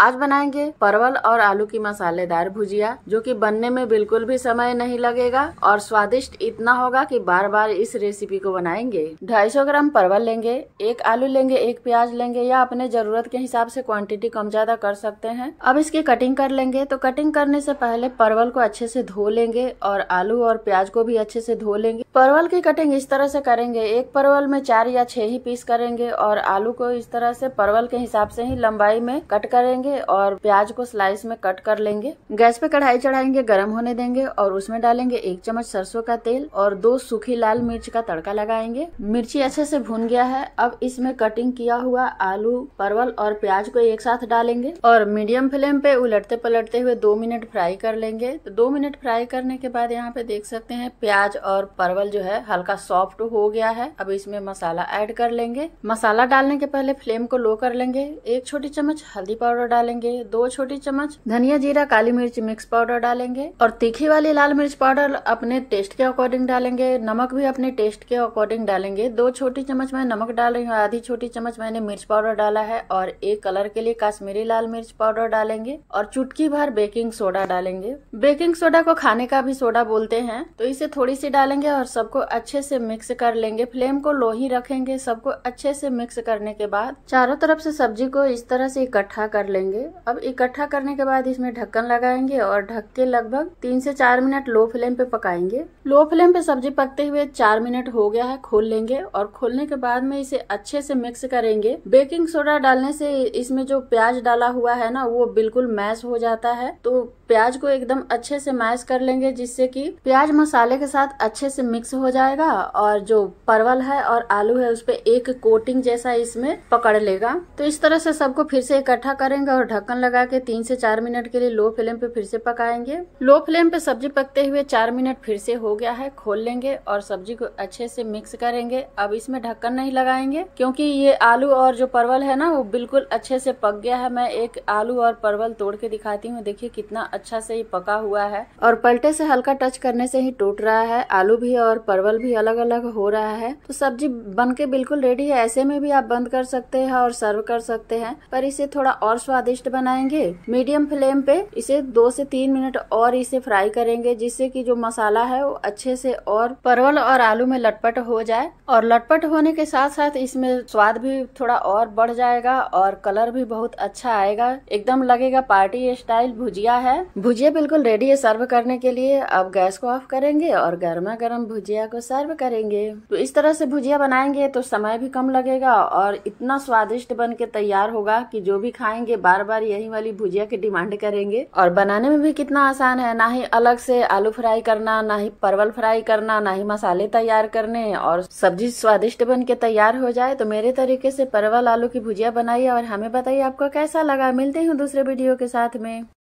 आज बनाएंगे परवल और आलू की मसालेदार भुजिया जो कि बनने में बिल्कुल भी समय नहीं लगेगा और स्वादिष्ट इतना होगा कि बार बार इस रेसिपी को बनाएंगे 250 ग्राम परवल लेंगे एक आलू लेंगे एक प्याज लेंगे या अपने जरूरत के हिसाब से क्वांटिटी कम ज्यादा कर सकते हैं अब इसकी कटिंग कर लेंगे तो कटिंग करने से पहले परवल को अच्छे से धो लेंगे और आलू और प्याज को भी अच्छे से धो लेंगे परवल की कटिंग इस तरह से करेंगे एक परवल में चार या छह ही पीस करेंगे और आलू को इस तरह से परवल के हिसाब से ही लंबाई में कट करेंगे लेंगे और प्याज को स्लाइस में कट कर लेंगे गैस पे कढ़ाई चढ़ाएंगे गर्म होने देंगे और उसमें डालेंगे एक चम्मच सरसों का तेल और दो सूखी लाल मिर्च का तड़का लगाएंगे मिर्ची अच्छे से भून गया है अब इसमें कटिंग किया हुआ आलू परवल और प्याज को एक साथ डालेंगे और मीडियम फ्लेम पे उलटते पलटते हुए दो मिनट फ्राई कर लेंगे तो दो मिनट फ्राई करने के बाद यहाँ पे देख सकते हैं प्याज और परवल जो है हल्का सॉफ्ट हो गया है अब इसमें मसाला ऐड कर लेंगे मसाला डालने के पहले फ्लेम को लो कर लेंगे एक छोटी चम्मच हल्दी पाउडर डालेंगे दो छोटी चम्मच धनिया जीरा काली मिर्च मिक्स पाउडर डालेंगे और तीखी वाली लाल मिर्च पाउडर अपने टेस्ट के अकॉर्डिंग डालेंगे नमक भी अपने टेस्ट के अकॉर्डिंग डालेंगे दो छोटी चम्मच मैं नमक डाल रही हूँ आधी छोटी चम्मच मैंने मिर्च पाउडर डाला है और एक कलर के लिए काश्मीरी लाल मिर्च पाउडर डालेंगे और चुटकी भर बेकिंग सोडा डालेंगे बेकिंग सोडा को खाने का भी सोडा बोलते हैं तो इसे थोड़ी सी डालेंगे और सबको अच्छे से मिक्स कर लेंगे फ्लेम को लो ही रखेंगे सबको अच्छे से मिक्स करने के बाद चारों तरफ से सब्जी को इस तरह से इकट्ठा कर लेंगे लेंगे अब इकट्ठा करने के बाद इसमें ढक्कन लगाएंगे और ढक के लगभग तीन से चार मिनट लो फ्लेम पे पकाएंगे लो फ्लेम पे सब्जी पकते हुए चार मिनट हो गया है खोल लेंगे और खोलने के बाद में इसे अच्छे से मिक्स करेंगे बेकिंग सोडा डालने से इसमें जो प्याज डाला हुआ है ना वो बिल्कुल मैश हो जाता है तो प्याज को एकदम अच्छे से मैश कर लेंगे जिससे कि प्याज मसाले के साथ अच्छे से मिक्स हो जाएगा और जो परवल है और आलू है उस पर एक कोटिंग जैसा इसमें पकड़ लेगा तो इस तरह से सबको फिर से इकट्ठा करेंगे और ढक्कन लगा के तीन से चार मिनट के लिए लो फ्लेम पे फिर से पकाएंगे लो फ्लेम पे सब्जी पकते हुए चार मिनट फिर से हो गया है खोल लेंगे और सब्जी को अच्छे से मिक्स करेंगे अब इसमें ढक्कन नहीं लगाएंगे क्योंकि ये आलू और जो परवल है ना वो बिल्कुल अच्छे से पक गया है मैं एक आलू और परवल तोड़ के दिखाती हूँ देखिए कितना अच्छा से ही पका हुआ है और पलटे से हल्का टच करने से ही टूट रहा है आलू भी और परवल भी अलग अलग हो रहा है तो सब्जी बन के बिल्कुल रेडी है ऐसे में भी आप बंद कर सकते हैं और सर्व कर सकते हैं पर इसे थोड़ा और स्वादिष्ट बनाएंगे मीडियम फ्लेम पे इसे दो से तीन मिनट और इसे फ्राई करेंगे जिससे की जो मसाला है वो अच्छे से और परवल और आलू में लटपट हो जाए और लटपट होने के साथ साथ इसमें स्वाद भी थोड़ा और बढ़ जाएगा और कलर भी बहुत अच्छा आएगा एकदम लगेगा पार्टी स्टाइल भुजिया है भुजिया बिल्कुल रेडी है सर्व करने के लिए अब गैस को ऑफ करेंगे और गर्मा गर्म भुजिया को सर्व करेंगे तो इस तरह से भुजिया बनाएंगे तो समय भी कम लगेगा और इतना स्वादिष्ट बन के तैयार होगा कि जो भी खाएंगे बार बार यही वाली भुजिया की डिमांड करेंगे और बनाने में भी कितना आसान है ना ही अलग से आलू फ्राई करना ना ही परवल फ्राई करना ना ही मसाले तैयार करने और सब्जी स्वादिष्ट बन के तैयार हो जाए तो मेरे तरीके से परवल आलू की भुजिया बनाइए और हमें बताइए आपको कैसा लगा मिलते हूँ दूसरे वीडियो के साथ में